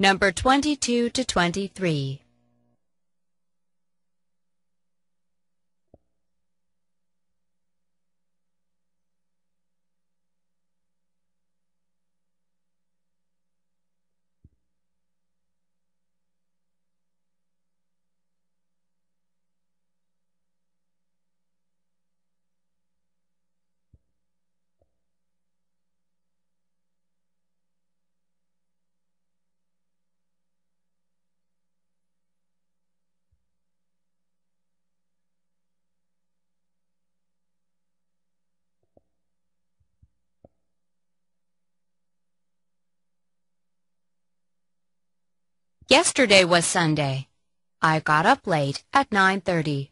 number 22 to 23. Yesterday was Sunday. I got up late at 9.30.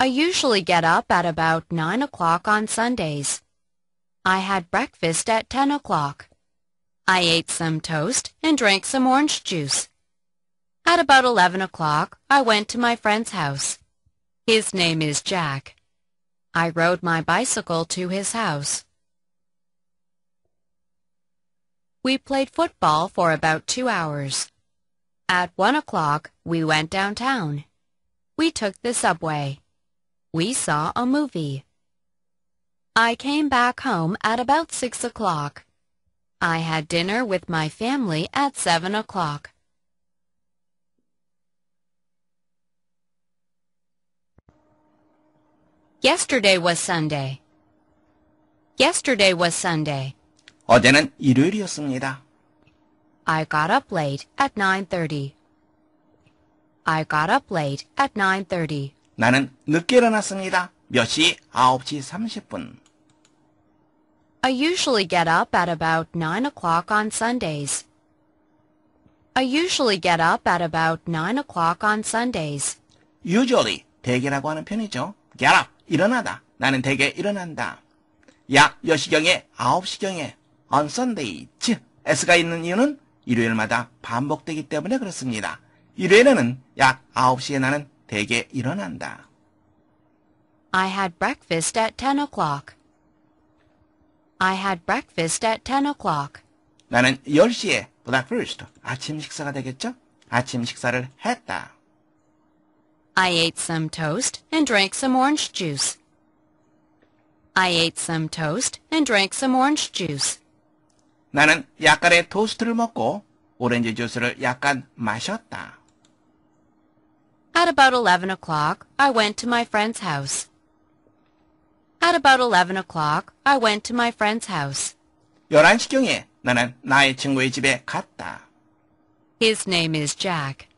I usually get up at about 9 o'clock on Sundays. I had breakfast at 10 o'clock. I ate some toast and drank some orange juice. At about 11 o'clock, I went to my friend's house. His name is Jack. I rode my bicycle to his house. We played football for about two hours. At one o'clock, we went downtown. We took the subway. We saw a movie. I came back home at about six o'clock. I had dinner with my family at seven o'clock. Yesterday was Sunday. Yesterday was Sunday. 어제는 일요일이었습니다. I got up late at 9.30. I got up late at 9.30. 나는 늦게 일어났습니다. 몇 시? 9시 30분. I usually get up at about 9 o'clock on Sundays. I usually get up at about 9 o'clock on Sundays. Usually, 대개라고 하는 편이죠. Get up, 일어나다. 나는 대개 일어난다. 약 10시경에 9시경에 on Sundays. S가 있는 이유는 일요일마다 반복되기 때문에 그렇습니다. 일요일에는 약 9시에 나는 대개 일어난다. I had breakfast at 10 o'clock. I had breakfast at 10 o'clock. 나는 10시에 breakfast, 아침 식사가 되겠죠? 아침 식사를 했다. I ate some toast and drank some orange juice. I ate some toast and drank some orange juice. 나는 약간의 토스트를 먹고 오렌지 주스를 약간 마셨다. At about 11 o'clock, I went to my friend's house. At about 11 o'clock, I went to my friend's house. 11시경에 나는 나의 친구의 집에 갔다. His name is Jack.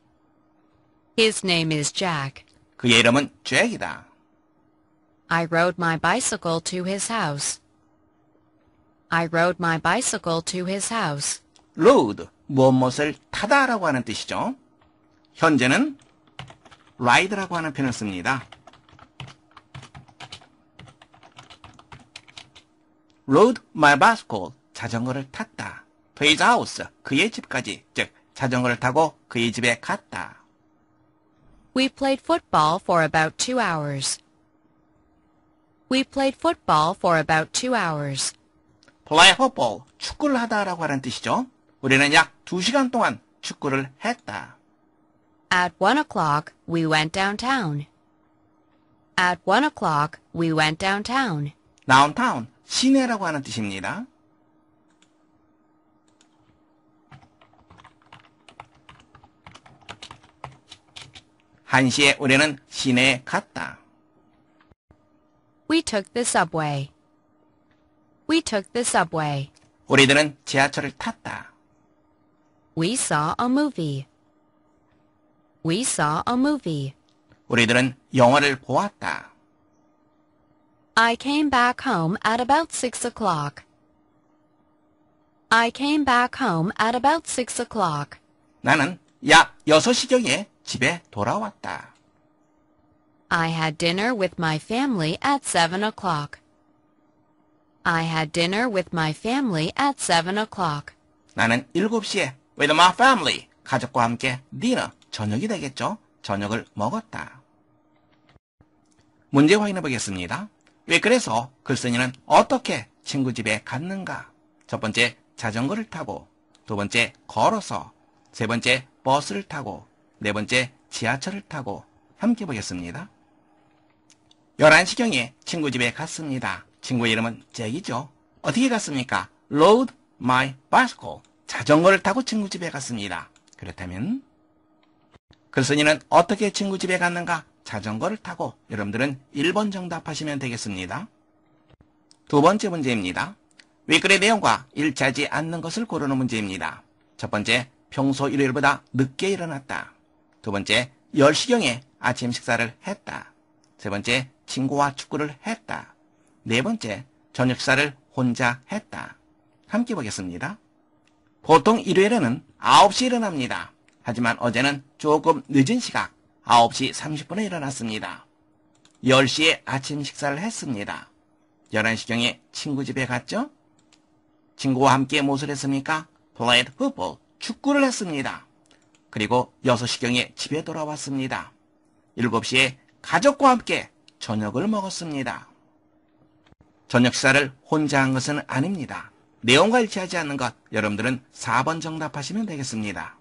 His name is Jack. 그의 이름은 잭이다. I rode my bicycle to his house. I rode my bicycle to his house. Road, 무엇을 타다라고 하는 뜻이죠. 현재는 ride라고 하는 표현을 씁니다. rode my bicycle, 자전거를 탔다. to his house, 그의 집까지, 즉 자전거를 타고 그의 집에 갔다. We played football for about two hours. We played football for about two hours. play football, 축구를 하다라고 하는 뜻이죠. 우리는 약 2시간 동안 축구를 했다. At one o'clock, we went downtown. At one o'clock, we went downtown. downtown, 시내라고 하는 뜻입니다. 한시에 우리는 시내에 갔다. We took the subway. We took the subway. 우리들은 지하철을 탔다. We saw a movie. We saw a movie. 우리들은 영화를 보았다. I came back home at about six o'clock. I came back home at about six o'clock. 나는 약 6시경에 집에 돌아왔다. I had dinner with my family at seven o'clock. I had dinner with my family at 7 o'clock. 나는 7시에 with my family, 가족과 함께 dinner, 저녁이 되겠죠? 저녁을 먹었다. 문제 확인해 보겠습니다. 왜 그래서 글쓴이는 어떻게 친구 집에 갔는가? 첫 번째, 자전거를 타고, 두 번째, 걸어서, 세 번째, 버스를 타고, 네 번째, 지하철을 타고 함께 보겠습니다. 11시경에 친구 집에 갔습니다. 친구 이름은 잭이죠. 어떻게 갔습니까? rode my bicycle. 자전거를 타고 친구 집에 갔습니다. 그렇다면 글쓴이는 어떻게 친구 집에 갔는가? 자전거를 타고 여러분들은 1번 정답하시면 되겠습니다. 두 번째 문제입니다. 윗글의 내용과 일치하지 않는 것을 고르는 문제입니다. 첫 번째, 평소 일요일보다 늦게 일어났다. 두 번째, 10시경에 아침 식사를 했다. 세 번째, 친구와 축구를 했다. 네 번째, 저녁 사를 혼자 했다. 함께 보겠습니다. 보통 일요일에는 9시 일어납니다. 하지만 어제는 조금 늦은 시각 9시 30분에 일어났습니다. 10시에 아침 식사를 했습니다. 11시경에 친구 집에 갔죠? 친구와 함께 무엇을 했습니까? 플레이드 풋볼, 축구를 했습니다. 그리고 6시경에 집에 돌아왔습니다. 7시에 가족과 함께 저녁을 먹었습니다. 저녁 식사를 혼자 한 것은 아닙니다. 내용과 일치하지 않는 것, 여러분들은 4번 정답하시면 되겠습니다.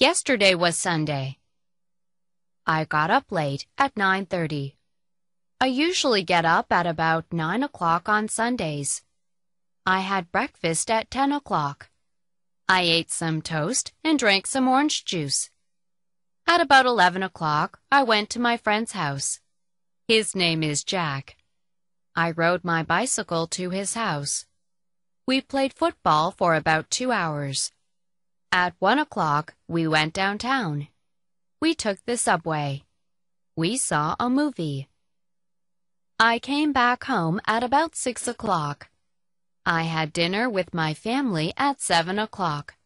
Yesterday was Sunday. I got up late at 9.30. I usually get up at about 9 o'clock on Sundays. I had breakfast at 10 o'clock. I ate some toast and drank some orange juice. At about 11 o'clock, I went to my friend's house. His name is Jack. I rode my bicycle to his house. We played football for about two hours. At one o'clock, we went downtown. We took the subway. We saw a movie. I came back home at about six o'clock. I had dinner with my family at 7 o'clock.